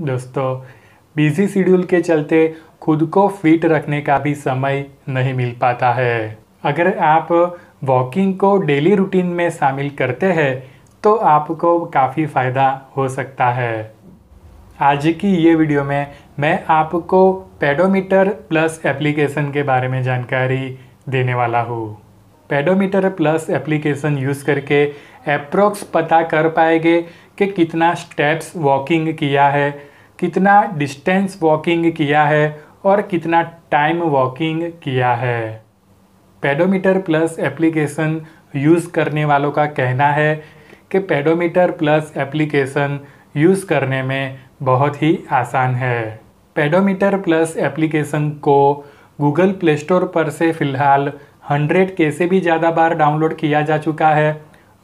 दोस्तों busy schedule के चलते खुद को फिट रखने का भी समय नहीं मिल पाता है अगर आप वॉकिंग को डेली रूटीन में शामिल करते हैं तो आपको काफ़ी फ़ायदा हो सकता है आज की ये वीडियो में मैं आपको पेडोमीटर प्लस एप्लीकेशन के बारे में जानकारी देने वाला हूँ पेडोमीटर प्लस एप्लीकेशन यूज़ करके अप्रोक्स पता कर पाएंगे कि कितना स्टेप्स वॉकिंग किया है कितना डिस्टेंस वॉकिंग किया है और कितना टाइम वॉकिंग किया है पेडोमीटर प्लस एप्लीकेशन यूज़ करने वालों का कहना है कि पेडोमीटर प्लस एप्लीकेशन यूज़ करने में बहुत ही आसान है पेडोमीटर प्लस एप्लीकेशन को गूगल प्ले स्टोर पर से फ़िलहाल 100 के से भी ज़्यादा बार डाउनलोड किया जा चुका है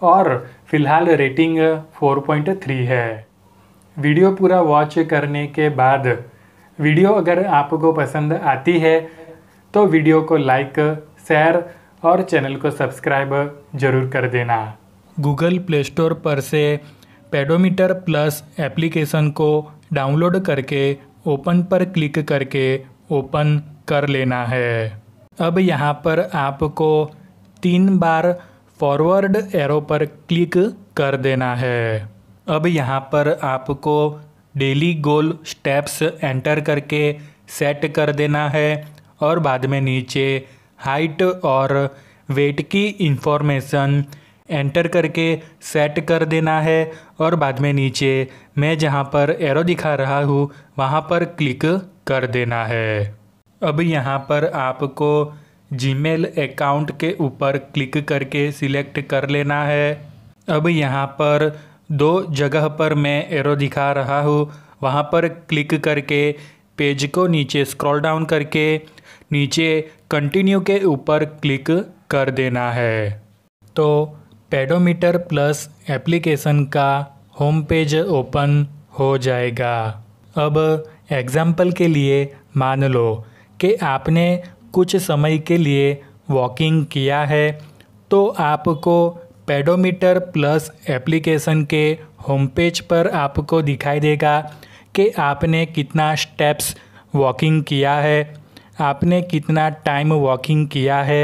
और फ़िलहाल रेटिंग 4.3 है वीडियो पूरा वॉच करने के बाद वीडियो अगर आपको पसंद आती है तो वीडियो को लाइक शेयर और चैनल को सब्सक्राइब जरूर कर देना गूगल प्ले स्टोर पर से पेडोमीटर प्लस एप्लीकेशन को डाउनलोड करके ओपन पर क्लिक करके ओपन कर लेना है अब यहाँ पर आपको तीन बार फॉरवर्ड एरो पर क्लिक कर देना है अब यहाँ पर आपको डेली गोल स्टेप्स एंटर करके सेट कर देना है और बाद में नीचे हाइट और वेट की इंफॉर्मेशन एंटर करके सेट कर देना है और बाद में नीचे मैं जहाँ पर एरो दिखा रहा हूँ वहाँ पर क्लिक कर देना है अब यहाँ पर आपको जीमेल अकाउंट के ऊपर क्लिक करके सिलेक्ट कर लेना है अब यहाँ पर दो जगह पर मैं एरो दिखा रहा हूँ वहाँ पर क्लिक करके पेज को नीचे स्क्रॉल डाउन करके नीचे कंटिन्यू के ऊपर क्लिक कर देना है तो पेडोमीटर प्लस एप्लीकेशन का होम पेज ओपन हो जाएगा अब एग्ज़ाम्पल के लिए मान लो कि आपने कुछ समय के लिए वॉकिंग किया है तो आपको पेडोमीटर प्लस एप्लीकेशन के होम पेज पर आपको दिखाई देगा कि आपने कितना स्टेप्स वॉकिंग किया है आपने कितना टाइम वॉकिंग किया है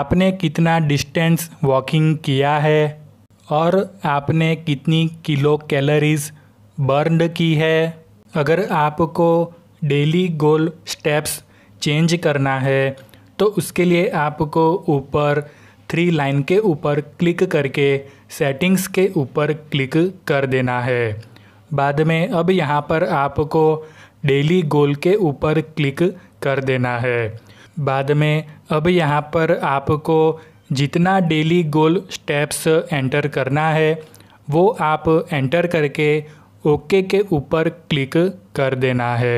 आपने कितना डिस्टेंस वॉकिंग किया है और आपने कितनी किलो कैलोरीज बर्न की है अगर आपको डेली गोल स्टेप्स चेंज करना है तो उसके लिए आपको ऊपर थ्री लाइन के ऊपर क्लिक करके सेटिंग्स के ऊपर क्लिक कर देना है बाद में अब यहाँ पर आपको डेली गोल के ऊपर क्लिक कर देना है बाद में अब यहाँ पर आपको जितना डेली गोल स्टेप्स एंटर करना है वो आप एंटर करके ओके के ऊपर क्लिक कर देना है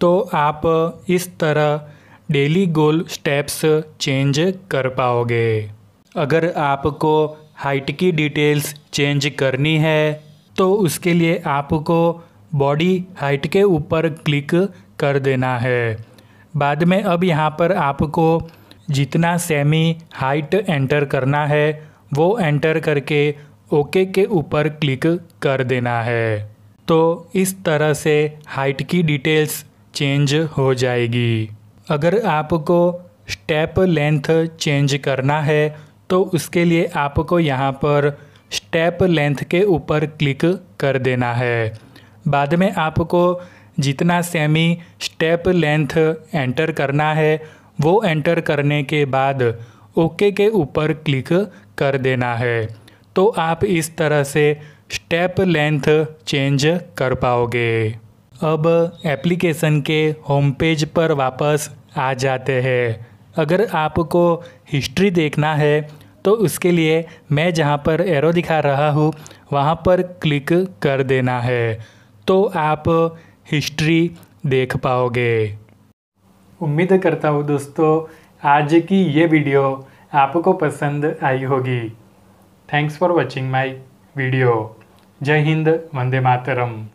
तो आप इस तरह डेली गोल स्टेप्स चेंज कर पाओगे अगर आपको हाइट की डिटेल्स चेंज करनी है तो उसके लिए आपको बॉडी हाइट के ऊपर क्लिक कर देना है बाद में अब यहाँ पर आपको जितना सेमी हाइट एंटर करना है वो एंटर करके ओके के ऊपर क्लिक कर देना है तो इस तरह से हाइट की डिटेल्स चेंज हो जाएगी अगर आपको स्टेप लेंथ चेंज करना है तो उसके लिए आपको यहाँ पर स्टेप लेंथ के ऊपर क्लिक कर देना है बाद में आपको जितना सेमी स्टेप लेंथ एंटर करना है वो एंटर करने के बाद ओके के ऊपर क्लिक कर देना है तो आप इस तरह से स्टेप लेंथ चेंज कर पाओगे अब एप्लीकेशन के होम पेज पर वापस आ जाते हैं अगर आपको हिस्ट्री देखना है तो उसके लिए मैं जहाँ पर एरो दिखा रहा हूँ वहाँ पर क्लिक कर देना है तो आप हिस्ट्री देख पाओगे उम्मीद करता हूँ दोस्तों आज की ये वीडियो आपको पसंद आई होगी thanks for watching my video जय हिंद वंदे मातरम